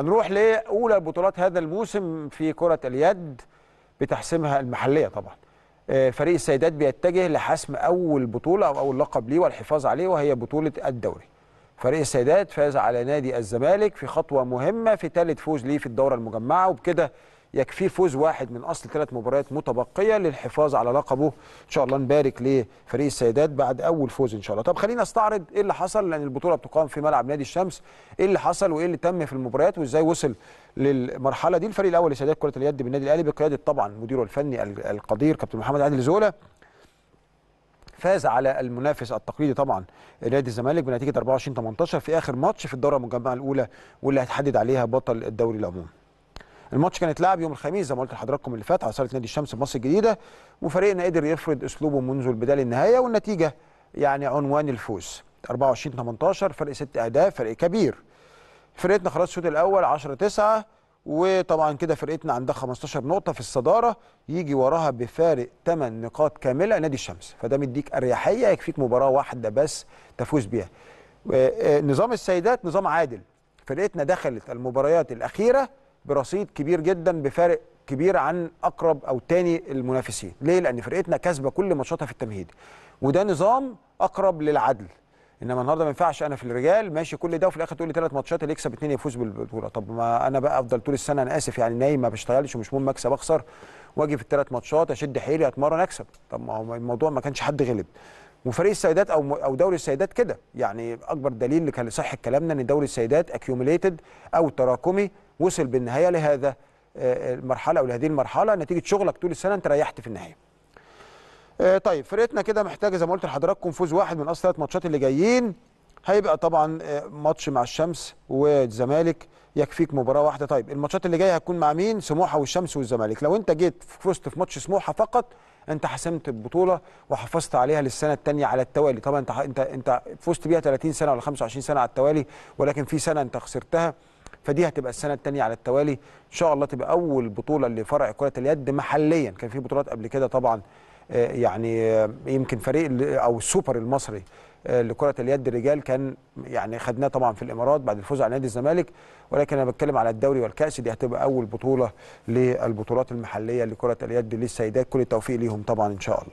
هنروح لاولى بطولات هذا الموسم في كره اليد بتحسيمها المحليه طبعا آه، فريق السيدات بيتجه لحسم اول بطوله او اول لقب ليه والحفاظ عليه وهي بطوله الدوري فريق السيدات فاز على نادي الزمالك في خطوه مهمه في ثالث فوز ليه في الدوره المجمعه وبكده يكفيه فوز واحد من اصل ثلاث مباريات متبقيه للحفاظ على لقبه ان شاء الله نبارك لفريق السيدات بعد اول فوز ان شاء الله طب خلينا نستعرض ايه اللي حصل لان البطوله بتقام في ملعب نادي الشمس ايه اللي حصل وايه اللي تم في المباريات وازاي وصل للمرحله دي الفريق الاول لسيدات كره اليد بالنادي الاهلي بقياده طبعا مديره الفني القدير كابتن محمد عادل زولا فاز على المنافس التقليدي طبعا نادي الزمالك بنتيجه 24 18 في اخر ماتش في الدوره المجمعه الاولى واللي هتحدد عليها بطل الدوري العمومي الماتش كان اتلعب يوم الخميس زي ما قلت لحضراتكم اللي فات على صاله نادي الشمس بمصر الجديده وفريقنا قدر يفرض اسلوبه منذ البدايه للنهايه والنتيجه يعني عنوان الفوز 24 18 فرق ست اهداف فرق كبير فرقتنا خلاص الشوط الاول 10 9 وطبعا كده فرقتنا عندها 15 نقطه في الصداره يجي وراها بفارق 8 نقاط كامله نادي الشمس فده مديك اريحيه يكفيك مباراه واحده بس تفوز بيها آه، نظام السيدات نظام عادل فرقتنا دخلت المباريات الاخيره برصيد كبير جدا بفارق كبير عن اقرب او تاني المنافسين ليه لان فرقتنا كاسبه كل ماتشاتها في التمهيد وده نظام اقرب للعدل انما النهارده ما ينفعش انا في الرجال ماشي كل ده وفي الاخر تقول لي ثلاث ماتشات اللي يكسب اثنين يفوز بالبطوله طب ما انا بقى افضل طول السنه انا اسف يعني نايم ما بشتغلش ومش مهم اكسب اخسر واجي في الثلاث ماتشات اشد حيلي اتمرن اكسب طب ما هو الموضوع ما كانش حد غلب وفريق السيدات او او دوري السيدات كده يعني اكبر دليل لصحه كلامنا ان دوري السيدات اكيوميليتد او تراكمي وصل بالنهايه لهذا آه، المرحله او لهذه المرحله نتيجه شغلك طول السنه انت ريحت في النهايه. آه، طيب فرقتنا كده محتاجه زي ما قلت لحضراتكم فوز واحد من اصل ثلاث ماتشات اللي جايين هيبقى طبعا آه، ماتش مع الشمس والزمالك يكفيك مباراه واحده طيب الماتشات اللي جايه هتكون مع مين سموحه والشمس والزمالك لو انت جيت فزت في ماتش سموحه فقط انت حسمت البطوله وحافظت عليها للسنه الثانيه على التوالي طبعا انت انت انت فزت بيها 30 سنه ولا 25 سنه على التوالي ولكن في سنه انت خسرتها فدي هتبقى السنه الثانيه على التوالي ان شاء الله تبقى اول بطوله لفرع كره اليد محليا كان في بطولات قبل كده طبعا آه، يعني آه، يمكن فريق او السوبر المصري آه، لكره اليد الرجال كان يعني خدناه طبعا في الامارات بعد الفوز على نادي الزمالك ولكن انا بتكلم على الدوري والكاس دي هتبقى اول بطوله للبطولات المحليه لكره اليد للسيدات كل التوفيق ليهم طبعا ان شاء الله